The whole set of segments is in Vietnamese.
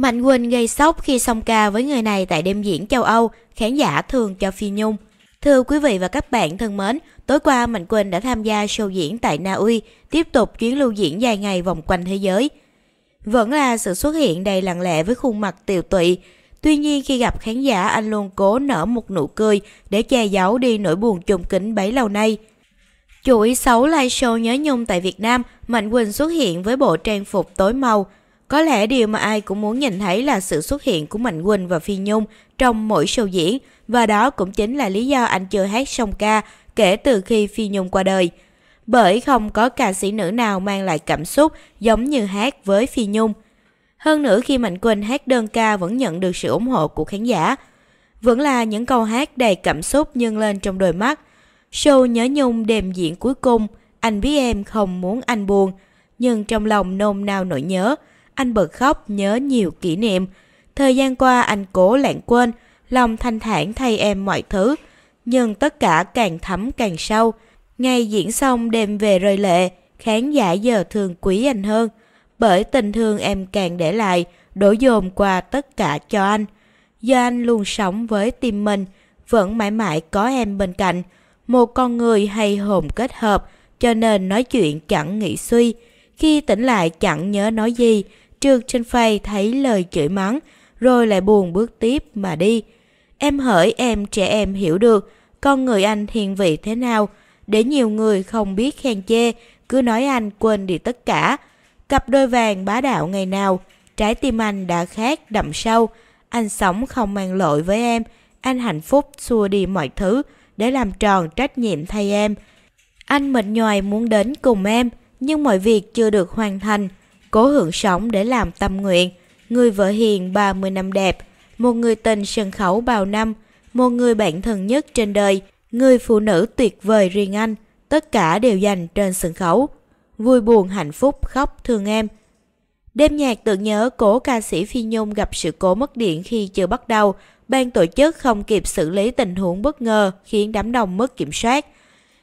Mạnh Quỳnh gây sốc khi song ca với người này tại đêm diễn châu Âu, khán giả thường cho Phi Nhung. Thưa quý vị và các bạn thân mến, tối qua Mạnh Quỳnh đã tham gia show diễn tại Na Uy, tiếp tục chuyến lưu diễn dài ngày vòng quanh thế giới. Vẫn là sự xuất hiện đầy lặng lẽ với khuôn mặt tiều tụy. Tuy nhiên khi gặp khán giả anh luôn cố nở một nụ cười để che giấu đi nỗi buồn trùng kính bấy lâu nay. Chuỗi 6 live show nhớ nhung tại Việt Nam, Mạnh Quỳnh xuất hiện với bộ trang phục tối màu, có lẽ điều mà ai cũng muốn nhìn thấy là sự xuất hiện của Mạnh Quỳnh và Phi Nhung trong mỗi show diễn và đó cũng chính là lý do anh chưa hát song ca kể từ khi Phi Nhung qua đời. Bởi không có ca sĩ nữ nào mang lại cảm xúc giống như hát với Phi Nhung. Hơn nữa khi Mạnh Quỳnh hát đơn ca vẫn nhận được sự ủng hộ của khán giả. Vẫn là những câu hát đầy cảm xúc nhân lên trong đôi mắt. Show nhớ nhung đêm diễn cuối cùng, anh biết em không muốn anh buồn, nhưng trong lòng nôn nao nỗi nhớ – anh bật khóc nhớ nhiều kỷ niệm. Thời gian qua anh cố lãng quên, lòng thanh thản thay em mọi thứ, nhưng tất cả càng thấm càng sâu. Ngày diễn xong đêm về rơi lệ, khán giả giờ thường quý anh hơn, bởi tình thương em càng để lại, đổ dồn qua tất cả cho anh. Do anh luôn sống với tim mình, vẫn mãi mãi có em bên cạnh, một con người hay hồn kết hợp, cho nên nói chuyện chẳng nghĩ suy. Khi tỉnh lại chẳng nhớ nói gì, trượt trên phay thấy lời chửi mắng, rồi lại buồn bước tiếp mà đi. Em hỡi em trẻ em hiểu được, con người anh hiền vị thế nào, để nhiều người không biết khen chê, cứ nói anh quên đi tất cả. Cặp đôi vàng bá đạo ngày nào, trái tim anh đã khác đậm sâu. Anh sống không mang lỗi với em, anh hạnh phúc xua đi mọi thứ để làm tròn trách nhiệm thay em. Anh mệt nhoài muốn đến cùng em, nhưng mọi việc chưa được hoàn thành cố hưởng sống để làm tâm nguyện, người vợ hiền 30 năm đẹp, một người tình sân khấu bao năm, một người bạn thân nhất trên đời, người phụ nữ tuyệt vời riêng anh, tất cả đều dành trên sân khấu. Vui buồn hạnh phúc khóc thương em. Đêm nhạc tự nhớ cố ca sĩ Phi Nhung gặp sự cố mất điện khi chưa bắt đầu, ban tổ chức không kịp xử lý tình huống bất ngờ khiến đám đông mất kiểm soát.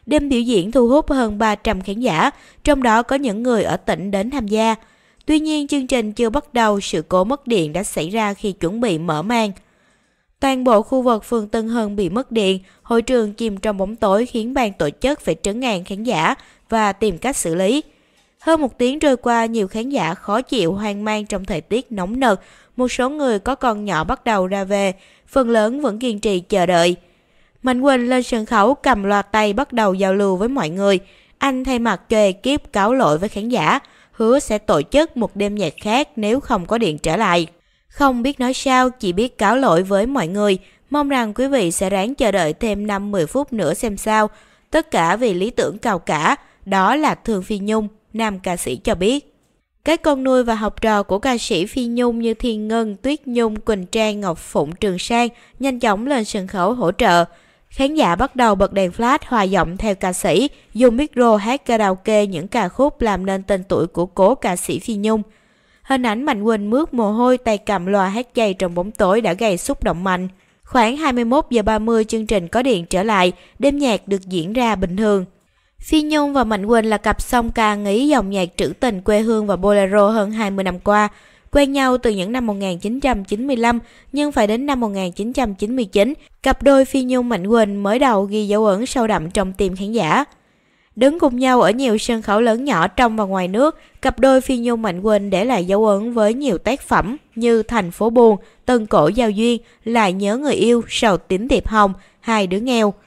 Đêm biểu diễn thu hút hơn 300 khán giả, trong đó có những người ở tỉnh đến tham gia. Tuy nhiên chương trình chưa bắt đầu, sự cố mất điện đã xảy ra khi chuẩn bị mở màn. Toàn bộ khu vực phường Tân Hưng bị mất điện, hội trường chìm trong bóng tối khiến ban tổ chức phải trấn an khán giả và tìm cách xử lý. Hơn một tiếng trôi qua, nhiều khán giả khó chịu hoang mang trong thời tiết nóng nực. Một số người có con nhỏ bắt đầu ra về, phần lớn vẫn kiên trì chờ đợi. Mạnh Quỳnh lên sân khấu cầm loạt tay bắt đầu giao lưu với mọi người. Anh thay mặt cho ekip cáo lỗi với khán giả – hứa sẽ tổ chức một đêm nhạc khác nếu không có điện trở lại. Không biết nói sao, chỉ biết cáo lỗi với mọi người, mong rằng quý vị sẽ ráng chờ đợi thêm 5-10 phút nữa xem sao. Tất cả vì lý tưởng cao cả, đó là Thương Phi Nhung, nam ca sĩ cho biết. Các con nuôi và học trò của ca sĩ Phi Nhung như Thiên Ngân, Tuyết Nhung, Quỳnh Trang, Ngọc Phụng, Trường Sang nhanh chóng lên sân khấu hỗ trợ. Khán giả bắt đầu bật đèn flash hòa giọng theo ca sĩ, dùng micro hát karaoke những ca khúc làm nên tên tuổi của cố ca sĩ Phi Nhung. Hình ảnh Mạnh Quỳnh mướt mồ hôi tay cầm loa hát chay trong bóng tối đã gây xúc động mạnh. Khoảng 21 giờ 30 chương trình có điện trở lại, đêm nhạc được diễn ra bình thường. Phi Nhung và Mạnh Quỳnh là cặp song ca nghĩ dòng nhạc trữ tình quê hương và bolero hơn 20 năm qua quen nhau từ những năm 1995 nhưng phải đến năm 1999, cặp đôi Phi Nhung Mạnh Quỳnh mới đầu ghi dấu ấn sâu đậm trong tim khán giả. Đứng cùng nhau ở nhiều sân khấu lớn nhỏ trong và ngoài nước, cặp đôi Phi Nhung Mạnh Quỳnh để lại dấu ấn với nhiều tác phẩm như Thành phố buồn, Tân cổ giao duyên, Lại nhớ người yêu, Sầu tím tiệp hồng, Hai đứa nghèo.